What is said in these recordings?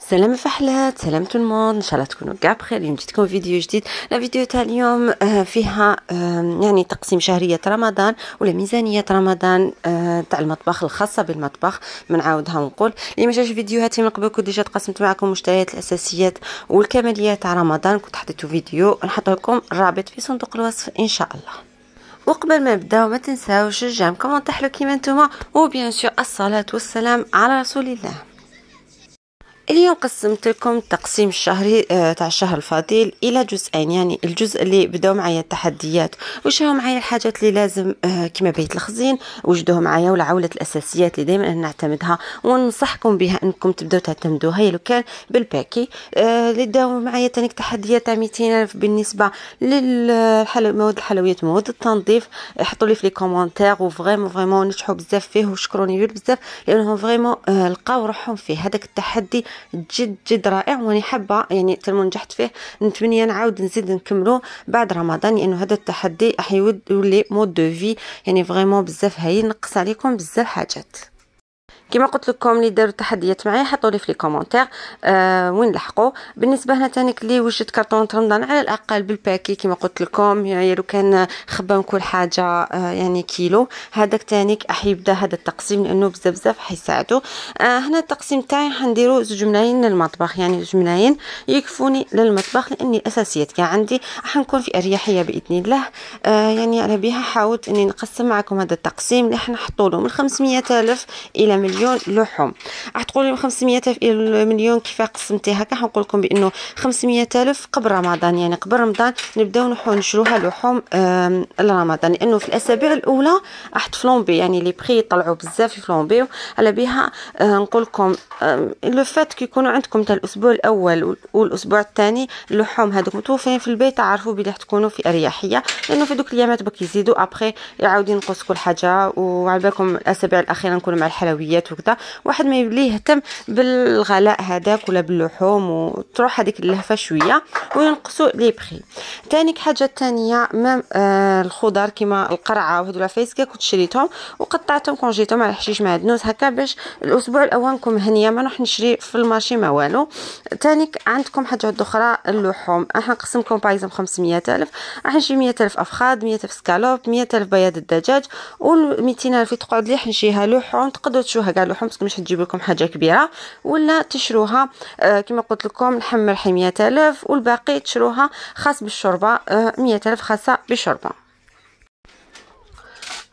سلام فحلات سلام تو الموند ان شاء الله تكونوا كاع بخير اليوم جيتكم فيديو جديد لا فيديو تاع اليوم آه، فيها يعني تقسيم شهريه رمضان ولا ميزانيه رمضان آه، تاع المطبخ الخاصه بالمطبخ منعاودها ونقول اللي ما شافش فيديوهاتي من قبل كنت ديجا تقسمت معكم المشتريات الاساسيات والكماليات تاع رمضان كنت حطيتو فيديو نحط لكم الرابط في صندوق الوصف ان شاء الله وقبل ما نبداو ما تنساوش الجام حلو كيما نتوما وبيان سور الصلاه والسلام على رسول الله اليوم قسمت لكم التقسيم الشهري آه، تاع الشهر الفضيل الى جزئين يعني الجزء اللي بداو معايا التحديات وشاو معايا الحاجات اللي لازم آه، كما بيت الخزين وجدوه معايا عوله الاساسيات اللي دائما نعتمدها وننصحكم بها انكم تبداو تعتمدوها هي لو كان بالباكي آه، اللي داو معايا تانيك تحديات تاع 200000 بالنسبه مواد الحلويات مواد التنظيف حطوا لي في لي كومونتير وفريمون فريمون نجحوا بزاف فيه وشكروني بزاف لانهم فريمون لقاو روحهم في هذاك التحدي جد جد رائع واني حابه يعني تلمو نجحت فيه نتمنى نعاود نزيد نكملو بعد رمضان لانه يعني هذا التحدي راح يولي مود دو في يعني فريمون بزاف هايل نقص عليكم بزاف حاجات كما قلت لكم اللي داروا التحديات معايا حطوا لي في لي كومونتير آه وين لحقوا بالنسبه هنا تانيك اللي وجد كارطون رمضان على الاقل بالباكي كما قلت لكم يعني لو كان خبان كل حاجه آه يعني كيلو هذاك تانيك راح يبدا هذا التقسيم لانه بزاف بزاف حيساعدو آه هنا التقسيم تاعي حنديرو زوج ملايين للمطبخ يعني زوج ملايين يكفوني للمطبخ لاني الاساسيات كاع عندي راح نكون في اريحيه باذن الله آه يعني انا بها حاولت اني نقسم معكم هذا التقسيم اللي حنحطوا له من 500 الف الى مليون مليون لحوم راح تقولوا 500 الف مليون كيف قسمتيها هكا نقول لكم بانه 500 الف قبل رمضان يعني قبل رمضان نبداو نحو نشروها لحوم لرمضان لانه في الاسابيع الاولى راح تفلومبي يعني لي بري يطلعوا بزاف يفلومبيو على بها آه، نقول لكم لو فات كيكونوا عندكم تاع الاسبوع الاول والاسبوع الثاني اللحوم هذوك متوفرين في البيت تعرفوا بلي راح تكونوا في اريحيه لانه في دوك الايامات بك يزيدوا ابخي يعاود ينقص كل حاجه وعلى بالكم الاسابيع الاخيره نكونوا مع الحلويات وهكذا وكذا واحد ما يولي يهتم بالغلاء هذاك ولا باللحوم وتروح هذيك اللهفه شويه وينقصوا لي بري ثاني حاجه ثانيه مام آه الخضر كما القرعه وهذو العفايسكا كنت شريتهم وقطعتهم كونجيتهم على حشيش مع دنوس هكا باش الاسبوع الاول نكون هنيه ما نروح نشري في المارشي ما والو ثاني عندكم حاجه اخرى اللحوم راح نقسمكم بايزم 500 الف راح نشري 100 الف افخاذ 100 الف سكالوب 100 الف بياض الدجاج و 200 الف تقعد لي حنشيها لحوم تقدروا تشوها كاع اللحوم باسكو مش تجيب لكم حاجه كبيره ولا تشروها آه كما قلت لكم الحمر حي 100000 والباقي تشروها خاص بالشوربه 100000 آه، خاصه بالشوربه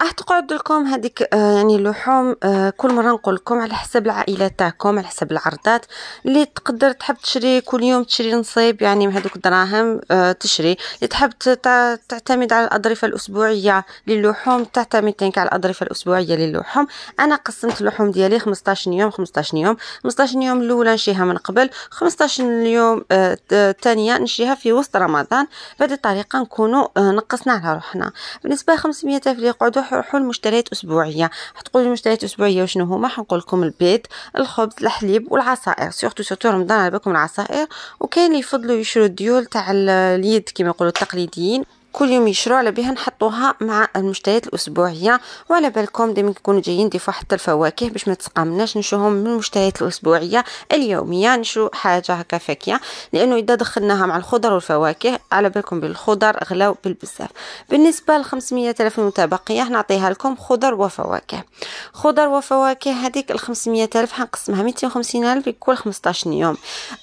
راح تقعد لكم هذيك آه، يعني اللحوم آه، كل مره نقول لكم على حسب العائله تاعكم على حسب العرضات اللي تقدر تحب تشري كل يوم تشري نصيب يعني من هذوك الدراهم آه، تشري اللي تحب تعتمد على الاضرفه الاسبوعيه للحوم تعتمد تنك على الاضرفه الاسبوعيه للحوم انا قسمت اللحوم ديالي 15 يوم 15 يوم 15 يوم الاولى نشيها من قبل 15 يوم الثانيه نشيها في وسط رمضان بهذه الطريقه نكونوا نقصنا على روحنا بالنسبه 500 اللي يقعدوا حول مشتريات اسبوعيه حتقول المشتريات الاسبوعيه وشنو هما حنقول لكم البيض الخبز الحليب والعصائر سورتو سورتو رمضان على بالكم العصائر وكاين اللي يفضلوا يشرو الديول تاع اليد كما يقولوا التقليديين كل يوم يشرو على بها نحطوها مع المشتريات الاسبوعيه وعلى بالكم دائما نكونوا جايين نضيفوا حتى الفواكه باش ما تسقمناش نشوهم من المشتريات الاسبوعيه اليوميه نشو حاجه هكا فاكهه لانه اذا دخلناها مع الخضر والفواكه على بالكم بالخضر غلاو بالبزاف بالنسبه ل 500 الف المتبقيه نعطيها لكم خضر وفواكه خضر وفواكه هذيك ال 500 الف حنقسمها 250 الف لكل 15 يوم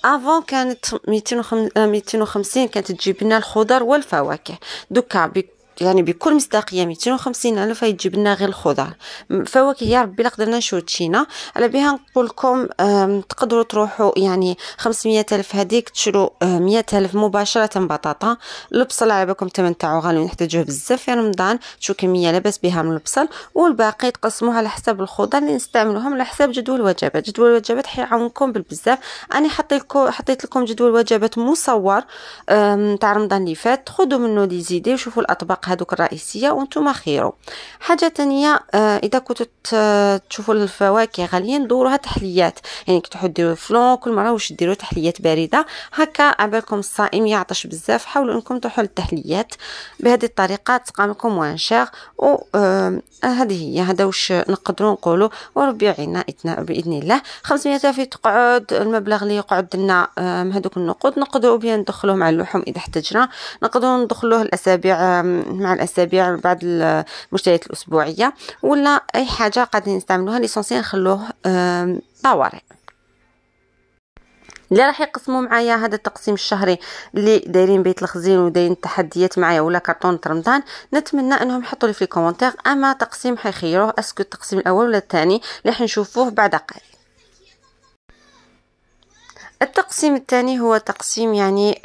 افون كانت 250 كانت تجيب لنا الخضر والفواكه do Cabo يعني بكل مصداقيه 250 الف يجيب لنا غير الخضر فواكه يا ربي لا قدرنا نشوف تشينا على بها نقول لكم تقدروا تروحوا يعني 500 الف هذيك تشرو 100 آه، الف مباشره بطاطا البصل على بالكم الثمن تاعو غالي نحتاجوه بزاف في رمضان شو كميه لاباس بها من البصل والباقي تقسموه على حساب الخضر اللي نستعملوهم على حساب جدول الوجبات جدول الوجبات حيعاونكم بالبزاف انا حطيت لكم حطيت لكم جدول وجبات مصور تاع رمضان اللي فات خذوا منه لي زيدي وشوفوا الاطباق هذوك الرئيسيه وانتم خيروا حاجه تانية آه، اذا كنتوا تشوفوا الفواكه غاليين دوروها تحليات يعني كي تحطوا ديروا فلون كل مره واش ديروا تحليات بارده هكا عبالكم الصائم يعطش بزاف حاولوا انكم تروحوا للتحليات بهذه الطريقه تقام لكم وان شيغ و آه، هذه هي هذا واش نقدروا نقولوا وربي يعيننا باذن الله 500 في تقعد المبلغ اللي يقعد لنا آه، من هذوك النقود نقدروا بها ندخلوه مع اللحوم اذا احتجنا نقدروا ندخلوه الاسابيع مع الاسابيع بعد المشتريات الاسبوعيه ولا اي حاجه قاعدين نستعملوها ليسونسيال نخلوه طوارئ اللي راح يقسموا معايا هذا التقسيم الشهري اللي دايرين بيت الخزين ودايرين التحديات معايا ولا كرتون رمضان نتمنى انهم يحطوا لي في الكومنتير اما تقسيم حيخيروه اسكو التقسيم الاول ولا الثاني اللي راح نشوفوه بعد قليل التقسيم الثاني هو تقسيم يعني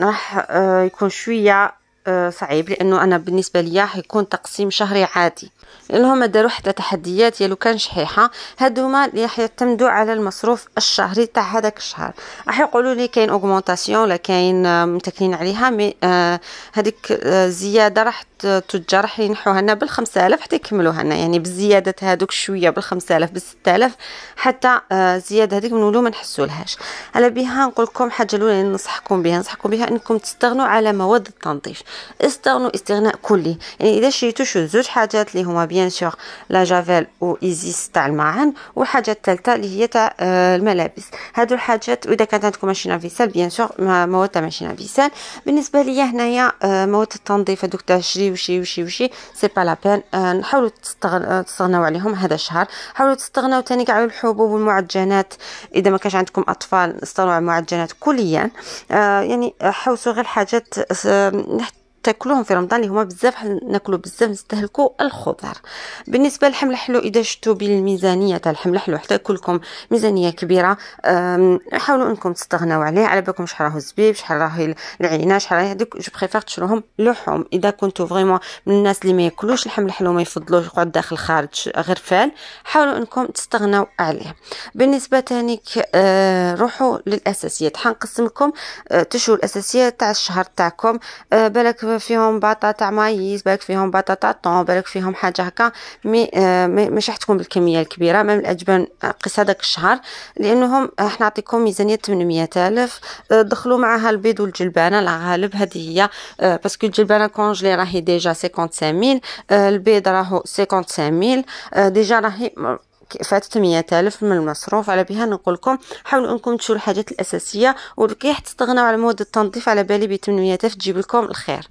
راح آه، يكون شويه آه، صعيب لانه انا بالنسبه ليا حيكون تقسيم شهري عادي اللي هما داروا حتى تحديات يلو كان شحيحه هادوما اللي حيعتمدوا على المصروف الشهري تاع هذاك الشهر راح يقولوا لي كاين اوغمونطاسيون ولا كاين آه، متكلين عليها مي آه، هذيك الزياده راح التجار حينحوها لنا بال 5000 حتى يكملوها لنا يعني بزياده هذوك شويه بال 5000 بال 6000 حتى آه، زياده هذيك نولو ما نحسولهاش لهاش على بها نقول لكم حاجه الاولى اللي ننصحكم بها ننصحكم بها انكم تستغنوا على مواد التنظيف استغنوا استغناء كلي يعني اذا شريتوا شو زوج حاجات اللي هما بيان سور لا جافيل و ايزيس تاع المعان وحاجه الثالثه اللي هي تاع آه، الملابس هادو الحاجات واذا كانت عندكم ماشينا فيسال بيان سور مواد تاع ماشينا فيسال بالنسبه ليا هنايا آه، مواد التنظيف هذوك تاع شري وشي وشي وشي سي با لا بين آه، نحاولوا آه، تستغناو عليهم هذا الشهر حاولوا تستغناو ثاني كاع على الحبوب والمعجنات اذا ما كانش عندكم اطفال استغناو على المعجنات كليا آه، يعني حوسوا غير حاجات تاكلوهم في رمضان اللي هما بزاف ناكلو بزاف نستهلكو الخضر بالنسبه للحمل الحلو اذا شفتوا بالميزانيه تاع الحمل الحلو حتى كلكم ميزانيه كبيره حاولوا انكم تستغناو عليه على بالكم شحال راهو الزبيب شحال راهي العينه شحال راهي هذوك جو بريفير تشروهم لحوم اذا كنتو فريمون من الناس اللي ما ياكلوش الحمل الحلو ما يفضلوش يقعد داخل خارج غير فال حاولوا انكم تستغناو عليه بالنسبه تانيك أه، روحوا للاساسيات حنقسم لكم آه الاساسيات تاع الشهر تاعكم أه، بالك فيهم بطاطا تاع مايز بالك فيهم بطاطا طون بالك فيهم حاجه هكا مي آه، مش راح تكون بالكميه الكبيره مام الاجبان آه، قيس هذاك الشهر لانهم راح نعطيكم ميزانيه 800 الف آه، دخلوا معها البيض والجلبانه الغالب هذه هي باسكو الجلبانه كونجلي راهي ديجا 55000 البيض راهو 55000 ديجا راهي فات 800000 من المصروف على بها نقولكم حاولوا انكم تشوفوا الحاجات الاساسيه ولكي حتى تستغناو على مواد التنظيف على بالي ب 800000 تجيب لكم الخير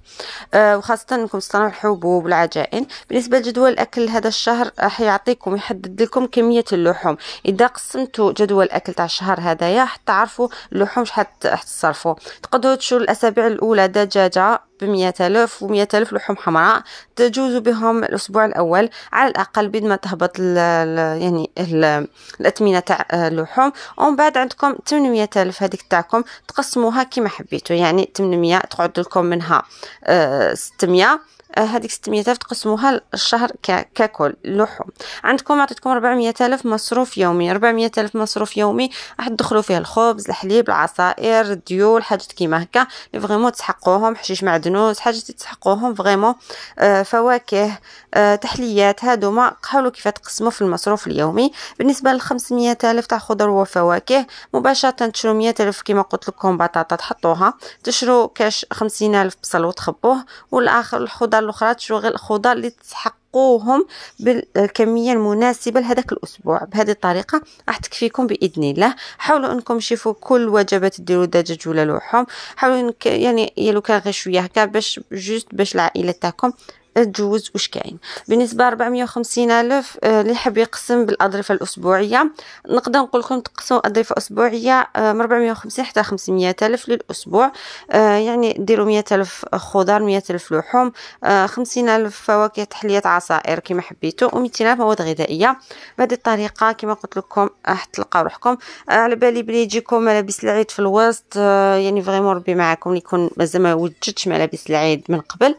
آه وخاصه انكم تصنعوا الحبوب والعجائن بالنسبه لجدول الاكل هذا الشهر راح يعطيكم يحدد لكم كميه اللحوم اذا قسمتوا جدول الاكل تاع الشهر هذايا حتى تعرفوا اللحوم شحال تصرفوا تقدروا تشوفوا الاسابيع الاولى دجاجه بمية ألف ومية ألف لحوم حمراء تجوز بهم الأسبوع الأول على الأقل بيد ما تهبط الـ يعني ال الأثمنة تاع اللحوم ومن بعد عندكم تمنمية ألف هذيك تاعكم تقسموها كما حبيتو يعني تمنمية تقعد لكم منها آه، ستمية آه، هذيك 600 ألف تقسموها الشهر ككل لحوم عندكم عطيتكم 400 ألف مصروف يومي 400 ألف مصروف يومي راح تدخلوا فيه الخبز الحليب العصائر الديول حاجات كيما هكا فريمون تسحقوهم حشيش مع بقدونس حاجات تستحقوهم فريمون آه، فواكه آه، تحليات هادو ما حاولوا كيف تقسموا في المصروف اليومي بالنسبه ل 500 الف تاع خضر وفواكه مباشره تشرو 100 الف كما قلت لكم بطاطا تحطوها تشرو كاش 50 الف بصل وتخبوه والاخر الخضر الاخرى تشرو غير الخضر اللي تستحق تسوقوهم بالكميه المناسبه لهذاك الاسبوع بهذه الطريقه راح تكفيكم باذن الله حاولوا انكم تشوفوا كل وجبات ديروا دجاج ولا لحوم حاولوا يعني يلوكا غير شويه هكا باش جوست باش العائله تاعكم تجوز واش كاين بالنسبه 450 الف آه، اللي يحب يقسم بالاضرفه الاسبوعيه نقدر نقول لكم تقسموا اضرفه اسبوعيه آه، من 450 حتى 500 الف للاسبوع آه، يعني ديروا 100 الف خضر 100 الف لحوم 50 الف فواكه تحليات عصائر كما حبيتوا و200 الف مواد غذائيه بهذه الطريقه كما قلت لكم راح تلقاو روحكم على بالي بلي يجيكم ملابس العيد في الوسط يعني فريمون ربي معكم يكون مازال ما وجدتش ملابس العيد من قبل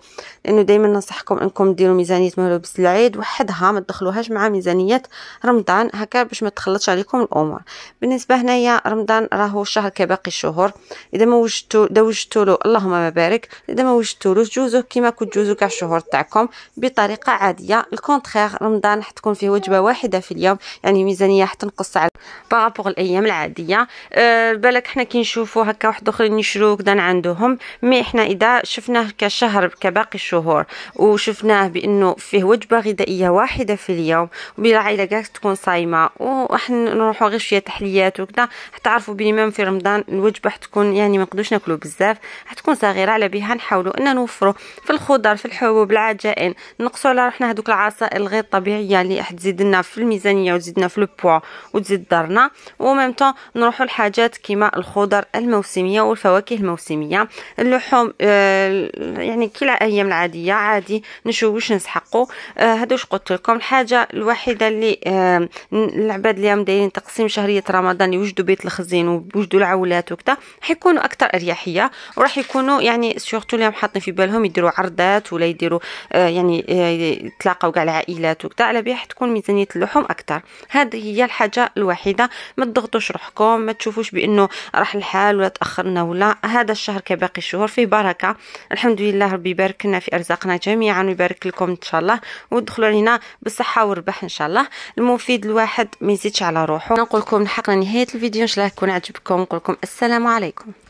لانه دائما ننصح حقكم انكم ديروا ميزانيه ملابس العيد وحدها ما تدخلوهاش مع ميزانيه رمضان هكا باش ما تخلطش عليكم الامور بالنسبه هنايا رمضان راهو شهر كباقي الشهور اذا ما وجدتوا اذا وجدتوا له اللهم ما بارك اذا ما وجدتولوش جوزوه كيما كنت جوزو كاع الشهور تاعكم بطريقه عاديه الكونترير رمضان حتكون فيه وجبه واحده في اليوم يعني ميزانيه حتنقص على بارابور الايام العاديه أه بالك حنا كي نشوفوا هكا واحد اخرين يشرو كدا عندهم مي حنا اذا شفناه كشهر كباقي الشهور و وشفناه بانه فيه وجبه غذائيه واحده في اليوم وبالعائله كاع تكون صايمه وحنا نروحوا غير شويه تحليات وكذا تعرفوا بلي ميم في رمضان الوجبه حتكون يعني ما نقدوش ناكلو بزاف حتكون صغيره على بها نحاولوا ان نوفروا في الخضر في الحبوب العجائن نقصوا على روحنا هذوك العصائر الغير طبيعيه اللي حتزيد لنا في الميزانيه وتزيدنا في البوا وتزيد دارنا وميم طون نروحوا لحاجات كيما الخضر الموسميه والفواكه الموسميه اللحوم آه يعني كلا الايام العاديه عادي نشوش نسحقو آه، هادو قلت لكم الحاجه الوحيده اللي آه، العباد اليوم دايرين تقسيم شهريه رمضان يوجدوا بيت الخزين ويوجدوا العولات وكذا حيكونوا اكثر اريحيه وراح يكونوا يعني سورتو اليوم حاطين في بالهم يديروا عرضات ولا يديروا آه، يعني يتلاقاو كاع العائلات وكذا على بها تكون ميزانيه اللحوم اكثر هذه هي الحاجه الوحيده ما تضغطوش روحكم ما تشوفوش بانه راح الحال ولا تاخرنا ولا هذا الشهر كباقي الشهور فيه بركه الحمد لله ربي يبارك لنا في ارزاقنا جميعا عم يبارك لكم ان شاء الله ودخلوا علينا بالصحه والربح ان شاء الله المفيد الواحد ما يزيدش على روحه نقول لكم الحق نهايه الفيديو ان شاء الله يكون عجبكم نقول لكم السلام عليكم